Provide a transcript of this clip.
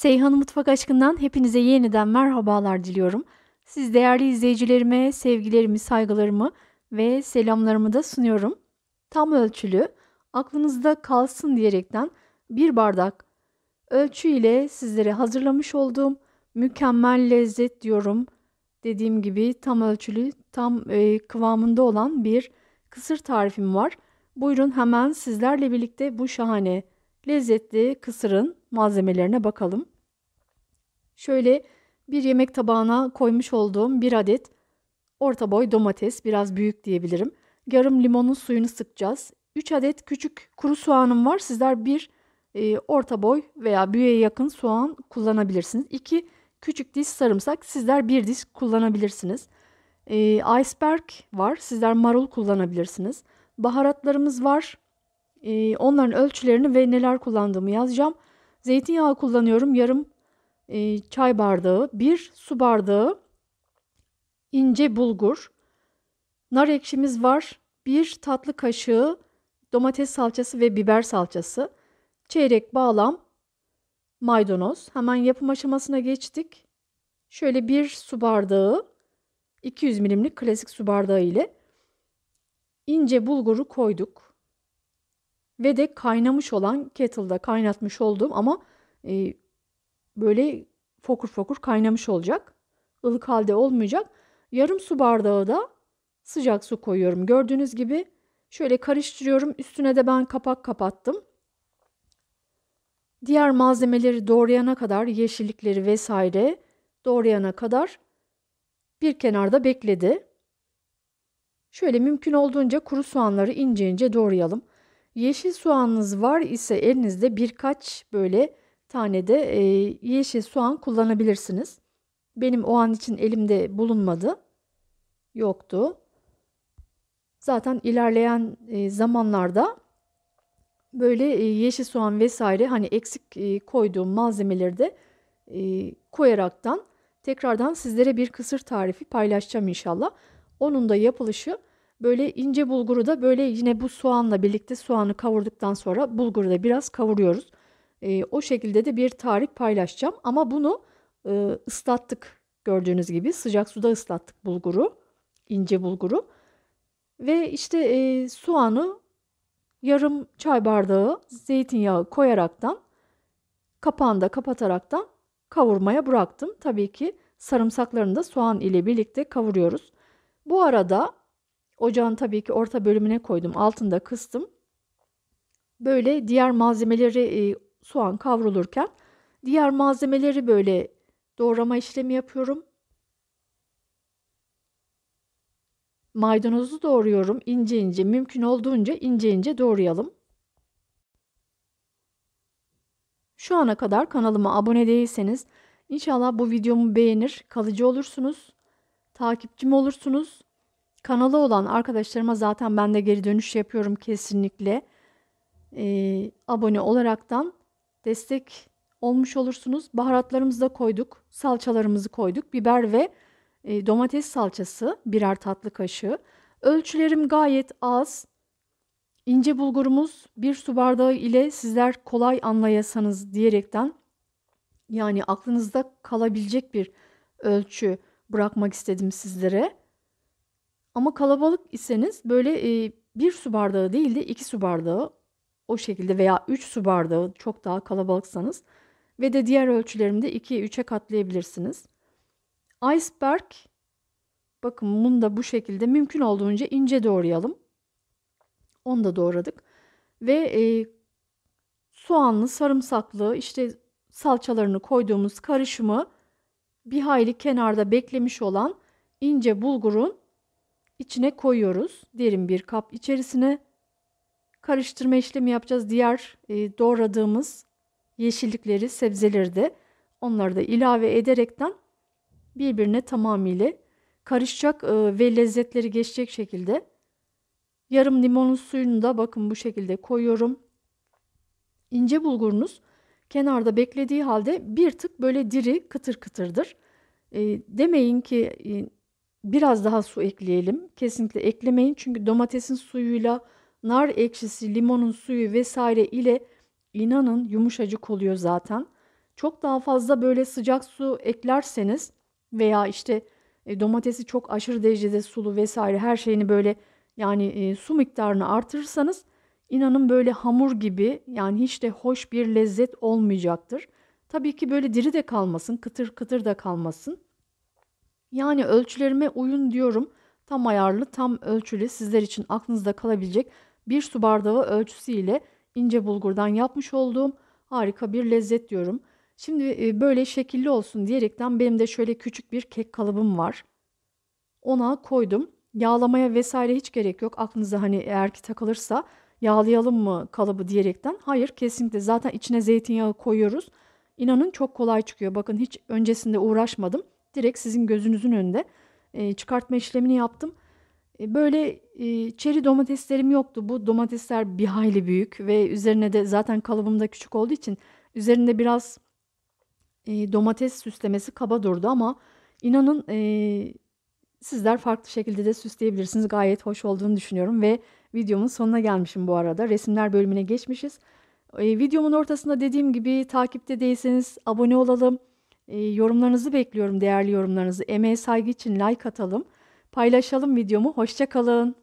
Seyhan Mutfak Aşkından hepinize yeniden merhabalar diliyorum. Siz değerli izleyicilerime sevgilerimi, saygılarımı ve selamlarımı da sunuyorum. Tam ölçülü, aklınızda kalsın diyerekten bir bardak ölçü ile sizlere hazırlamış olduğum mükemmel lezzet diyorum. Dediğim gibi tam ölçülü, tam e, kıvamında olan bir kısır tarifim var. Buyurun hemen sizlerle birlikte bu şahane lezzetli kısırın malzemelerine bakalım. Şöyle bir yemek tabağına koymuş olduğum bir adet orta boy domates, biraz büyük diyebilirim. Yarım limonun suyunu sıkacağız. 3 adet küçük kuru soğanım var. Sizler bir e, orta boy veya büyüye yakın soğan kullanabilirsiniz. 2 küçük diş sarımsak sizler bir diş kullanabilirsiniz. E, iceberg var. Sizler marul kullanabilirsiniz. Baharatlarımız var e, onların ölçülerini ve neler kullandığımı yazacağım. Zeytinyağı kullanıyorum yarım e, çay bardağı, bir su bardağı ince bulgur, nar ekşimiz var, bir tatlı kaşığı domates salçası ve biber salçası, çeyrek bağlam, maydanoz. Hemen yapım aşamasına geçtik. Şöyle bir su bardağı, 200 milimlik klasik su bardağı ile ince bulguru koyduk ve de kaynamış olan kettle'da kaynatmış olduğum ama e, böyle fokur fokur kaynamış olacak. Ilık halde olmayacak. Yarım su bardağı da sıcak su koyuyorum. Gördüğünüz gibi şöyle karıştırıyorum. Üstüne de ben kapak kapattım. Diğer malzemeleri doğrayana kadar, yeşillikleri vesaire doğrayana kadar bir kenarda bekledi. Şöyle mümkün olduğunca kuru soğanları ince ince doğrayalım. Yeşil soğanınız var ise elinizde birkaç böyle tane de e, yeşil soğan kullanabilirsiniz. Benim o an için elimde bulunmadı. Yoktu. Zaten ilerleyen e, zamanlarda böyle e, yeşil soğan vesaire hani eksik e, koyduğum malzemeleri de e, koyaraktan tekrardan sizlere bir kısır tarifi paylaşacağım inşallah. Onun da yapılışı Böyle ince bulguru da böyle yine bu soğanla birlikte soğanı kavurduktan sonra bulguru da biraz kavuruyoruz. E, o şekilde de bir tarif paylaşacağım ama bunu e, ıslattık gördüğünüz gibi sıcak suda ıslattık bulguru ince bulguru ve işte e, soğanı yarım çay bardağı zeytinyağı koyaraktan kapağını da kapataraktan kavurmaya bıraktım. Tabii ki sarımsaklarını da soğan ile birlikte kavuruyoruz. Bu arada Ocağın tabii ki orta bölümüne koydum. Altında kıstım. Böyle diğer malzemeleri e, soğan kavrulurken diğer malzemeleri böyle doğrama işlemi yapıyorum. Maydanozu doğruyorum ince ince. Mümkün olduğunca ince ince doğrayalım. Şu ana kadar kanalıma abone değilseniz inşallah bu videomu beğenir, kalıcı olursunuz, takipçim olursunuz kanalı olan arkadaşlarıma zaten ben de geri dönüş yapıyorum kesinlikle. Ee, abone olaraktan destek olmuş olursunuz. Baharatlarımızı da koyduk. Salçalarımızı koyduk. Biber ve e, domates salçası birer tatlı kaşığı. Ölçülerim gayet az. İnce bulgurumuz bir su bardağı ile sizler kolay anlayasanız diyerekten yani aklınızda kalabilecek bir ölçü bırakmak istedim sizlere. Ama kalabalık iseniz böyle e, bir su bardağı değil de iki su bardağı o şekilde veya üç su bardağı çok daha kalabalıksanız ve de diğer ölçülerimde 2'ye 3'e katlayabilirsiniz. Iceberg bakın bunu da bu şekilde mümkün olduğunca ince doğrayalım. Onu da doğradık. Ve e, soğanlı, sarımsaklı işte salçalarını koyduğumuz karışımı bir hayli kenarda beklemiş olan ince bulgurun içine koyuyoruz. Derin bir kap içerisine karıştırma işlemi yapacağız. Diğer e, doğradığımız yeşillikleri, sebzeleri de onları da ilave ederekten birbirine tamamıyla karışacak e, ve lezzetleri geçecek şekilde yarım limonun suyunu da bakın bu şekilde koyuyorum. Ince bulgurunuz kenarda beklediği halde bir tık böyle diri kıtır kıtırdır. E, demeyin ki e, biraz daha su ekleyelim. Kesinlikle eklemeyin çünkü domatesin suyuyla nar ekşisi, limonun suyu vesaire ile inanın yumuşacık oluyor zaten. Çok daha fazla böyle sıcak su eklerseniz veya işte e, domatesi çok aşırı derecede sulu vesaire her şeyini böyle yani e, su miktarını artırırsanız inanın böyle hamur gibi yani hiç de hoş bir lezzet olmayacaktır. Tabii ki böyle diri de kalmasın, kıtır kıtır da kalmasın. Yani ölçülerime uyun diyorum. Tam ayarlı, tam ölçülü, sizler için aklınızda kalabilecek bir su bardağı ölçüsüyle ince bulgurdan yapmış olduğum harika bir lezzet diyorum. Şimdi e, böyle şekilli olsun diyerekten benim de şöyle küçük bir kek kalıbım var. Ona koydum. Yağlamaya vesaire hiç gerek yok. Aklınıza hani eğer ki takılırsa yağlayalım mı kalıbı diyerekten. Hayır kesinlikle zaten içine zeytinyağı koyuyoruz. İnanın çok kolay çıkıyor. Bakın hiç öncesinde uğraşmadım direkt sizin gözünüzün önünde e, çıkartma işlemini yaptım. E, böyle e, çeri domateslerim yoktu. Bu domatesler bir hayli büyük ve üzerine de zaten kalıbımda küçük olduğu için üzerinde biraz e, domates süslemesi kaba durdu ama inanın e, sizler farklı şekilde de süsleyebilirsiniz. Gayet hoş olduğunu düşünüyorum ve videomun sonuna gelmişim bu arada. Resimler bölümüne geçmişiz. E, videomun ortasında dediğim gibi takipte değilseniz abone olalım. E, yorumlarınızı bekliyorum değerli yorumlarınızı. Emeğe saygı için like atalım. Paylaşalım videomu. Hoşçakalın.